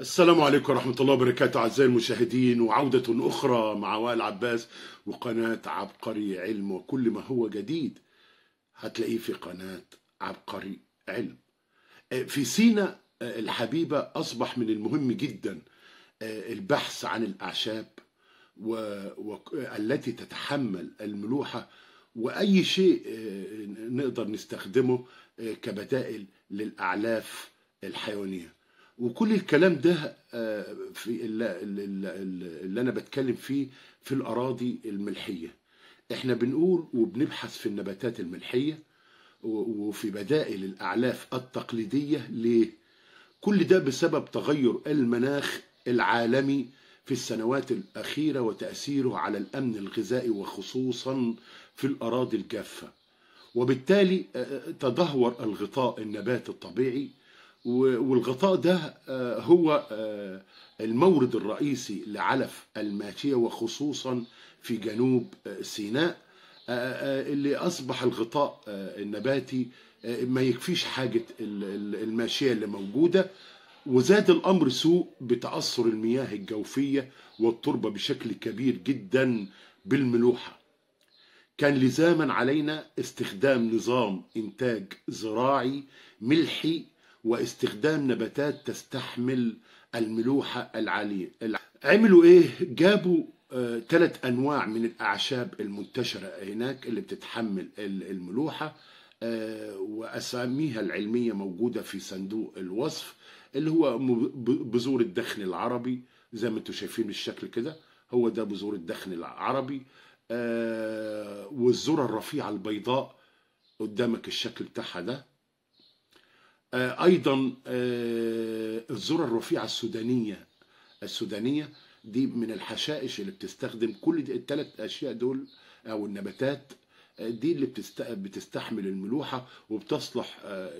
السلام عليكم ورحمة الله وبركاته أعزائي المشاهدين وعودة أخرى مع وائل عباس وقناة عبقري علم وكل ما هو جديد هتلاقيه في قناة عبقري علم آه، في سينا آه، الحبيبة أصبح من المهم جدا آه، البحث عن الأعشاب التي تتحمل الملوحة وأي شيء نقدر نستخدمه كبدائل للأعلاف الحيوانية وكل الكلام ده آه، في اللي, اللي انا بتكلم فيه في الاراضي الملحيه احنا بنقول وبنبحث في النباتات الملحيه وفي بدائل الاعلاف التقليديه ليه كل ده بسبب تغير المناخ العالمي في السنوات الاخيره وتاثيره على الامن الغذائي وخصوصا في الاراضي الجافه وبالتالي آه، آه، تدهور الغطاء النبات الطبيعي والغطاء ده آه، هو آه، المورد الرئيسي لعلف الماشية وخصوصا في جنوب آه، سيناء اللي أصبح الغطاء النباتي ما يكفيش حاجة الماشية اللي موجودة وزاد الأمر سوء بتأثر المياه الجوفية والتربة بشكل كبير جدا بالملوحة كان لزاما علينا استخدام نظام إنتاج زراعي ملحي واستخدام نباتات تستحمل الملوحة العالية عملوا ايه؟ جابوا ثلاث آه انواع من الاعشاب المنتشرة هناك اللي بتتحمل الملوحة آه واساميها العلمية موجودة في صندوق الوصف اللي هو بذور الدخن العربي زي ما انتم شايفين بالشكل كده هو ده بذور الدخن العربي آه والذرة الرفيعة البيضاء قدامك الشكل بتاعها ده آه، ايضا آه، الذره الرفيعه السودانيه السودانيه دي من الحشائش اللي بتستخدم كل الثلاث اشياء دول او آه، النباتات دي اللي بتستحمل الملوحه وبتصلح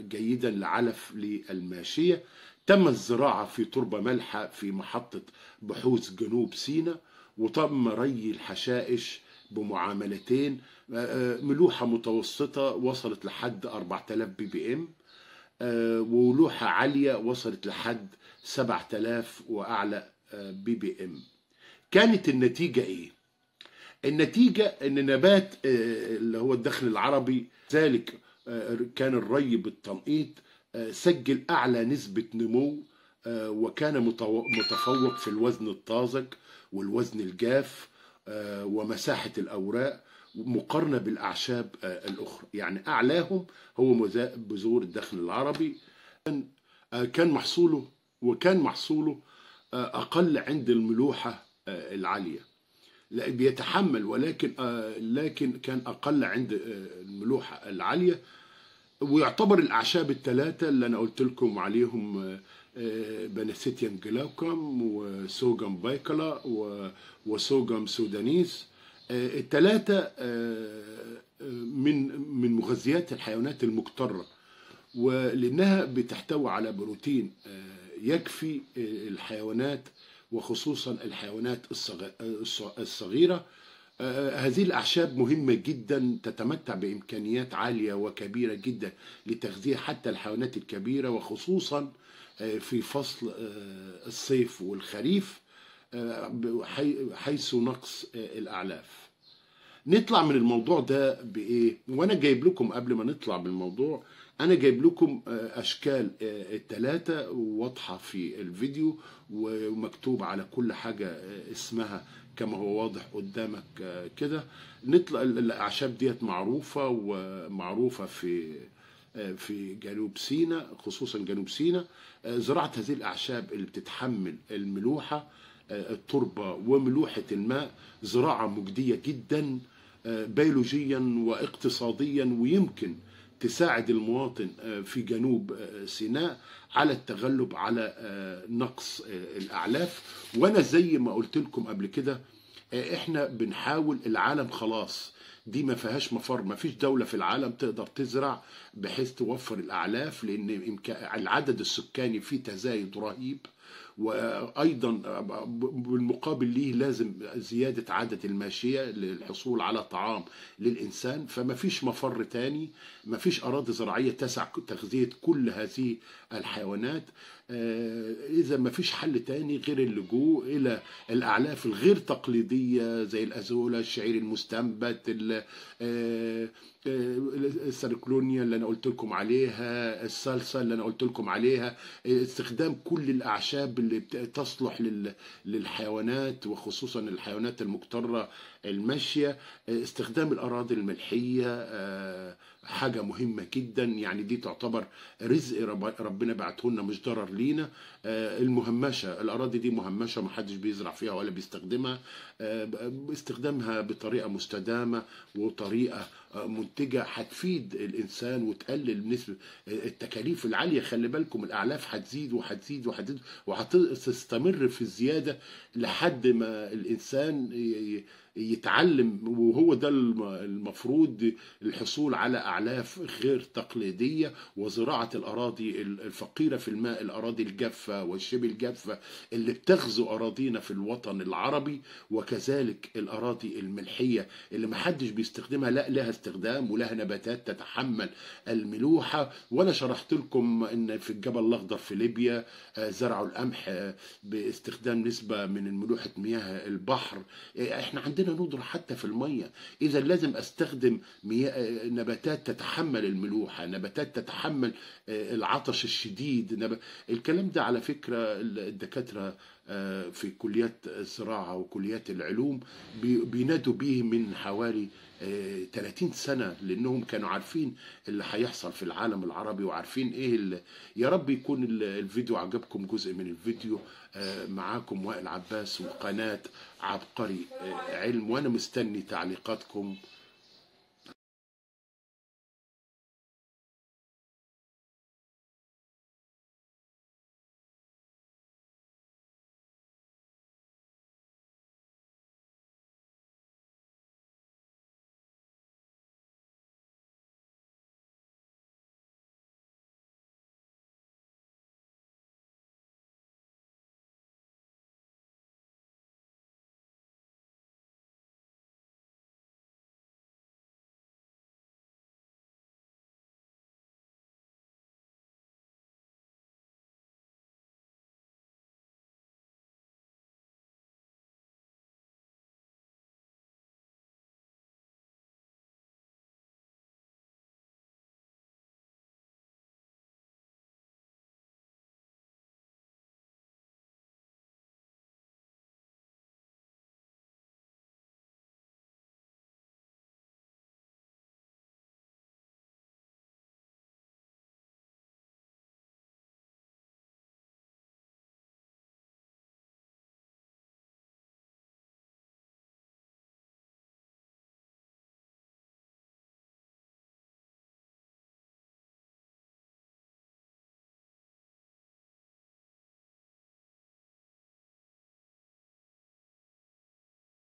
جيدا لعلف للماشيه تم الزراعه في تربه مالحه في محطه بحوث جنوب سيناء وتم ري الحشائش بمعاملتين ملوحه متوسطه وصلت لحد 4000 بي بي ام آه، وولوحة عالية وصلت لحد 7000 وأعلى آه، بي بي ام كانت النتيجة إيه؟ النتيجة أن نبات آه، اللي هو الدخل العربي ذلك كان الري بالتنقيط سجل أعلى نسبة نمو وكان متفوق في الوزن الطازج والوزن الجاف ومساحة الأوراق مقارنة بالأعشاب آه، الأخرى يعني أعلاهم هو بذور الدخن العربي آه، كان محصوله وكان محصوله آه، أقل عند الملوحة العالية بيتحمل ولكن لكن كان أقل عند الملوحة العالية ويعتبر الأعشاب الثلاثة اللي أنا قلت لكم عليهم بنسيتيان جلاوكم وسوجم بايكلا وسوجم سودانيس آه، الثلاثة آه، آه، من من مغذيات الحيوانات المكترة ولأنها بتحتوي على بروتين يكفي الحيوانات وخصوصا الحيوانات الصغيرة هذه الأعشاب مهمة جدا تتمتع بإمكانيات عالية وكبيرة جدا لتغذية حتى الحيوانات الكبيرة وخصوصا في فصل الصيف والخريف حيث نقص آه، الأعلاف نطلع من الموضوع ده بإيه؟ وأنا جايب لكم قبل ما نطلع بالموضوع أنا جايب لكم آه، أشكال آه، التلاتة واضحة في الفيديو ومكتوب على كل حاجة اسمها كما هو واضح قدامك كده نطلع الأعشاب ديت معروفة ومعروفة في في جنوب سيناء خصوصا جنوب سيناء زراعة هذه الأعشاب اللي بتتحمل الملوحة التربة وملوحة الماء زراعة مجدية جدا آه، بيولوجيا واقتصاديا ويمكن تساعد المواطن آه، في جنوب آه، سيناء على التغلب على نقص الأعلاف وأنا زي ما قلت لكم قبل كده احنا بنحاول العالم خلاص دي ما فيهاش مفر ما فيش دولة في العالم تقدر تزرع بحيث توفر الأعلاف لأن العدد السكاني فيه تزايد رهيب وأيضا بالمقابل ليه لازم زيادة عدد الماشية للحصول على طعام للإنسان فما فيش مفر تاني ما فيش أراضي زراعية تسع تغذية كل هذه الحيوانات آه، إذا ما فيش حل تاني غير اللجوء إلى الأعلاف الغير تقليدية زي الأزولة الشعير المستنبت آه، آه، السركلونيا اللي انا قلت لكم عليها الصلصه اللي انا قلت لكم عليها استخدام كل الاعشاب اللي تصلح للحيوانات وخصوصا الحيوانات المكتره الماشيه آه، استخدام الاراضي الملحيه آه، حاجة مهمة جدا يعني دي تعتبر رزق ربنا بعته لنا مش ضرر لينا آه، المهمشة الأراضي دي مهمشة محدش بيزرع فيها ولا بيستخدمها آه، استخدامها بطريقة مستدامة وطريقة آه، منتجة هتفيد الإنسان وتقلل نسبة التكاليف العالية خلي بالكم الأعلاف هتزيد وهتزيد وهتزيد وهتستمر في الزيادة لحد ما الإنسان يتعلم وهو ده المفروض الحصول على أعلاف غير تقليدية وزراعة الأراضي الفقيرة في الماء الأراضي الجافة والشبه الجافة اللي بتغزو أراضينا في الوطن العربي وكذلك الأراضي الملحية اللي محدش بيستخدمها لا لها استخدام ولها نباتات تتحمل الملوحة وأنا شرحت لكم إن في الجبل الأخضر في ليبيا آه، زرعوا القمح آه، باستخدام نسبة من ملوحة مياه البحر آه، احنا عندنا عندنا ندرة حتى في المية إذا لازم أستخدم مياه نباتات تتحمل الملوحة نباتات تتحمل آه، العطش الشديد نب... الكلام ده على فكرة الدكاترة آه، في كليات الزراعة وكليات العلوم بينادوا به من حوالي 30 آه، سنة لأنهم كانوا عارفين اللي هيحصل في العالم العربي وعارفين إيه اللي يا رب يكون الفيديو عجبكم جزء من الفيديو آه، معاكم وائل عباس وقناة عبقري آه، علم وأنا مستني تعليقاتكم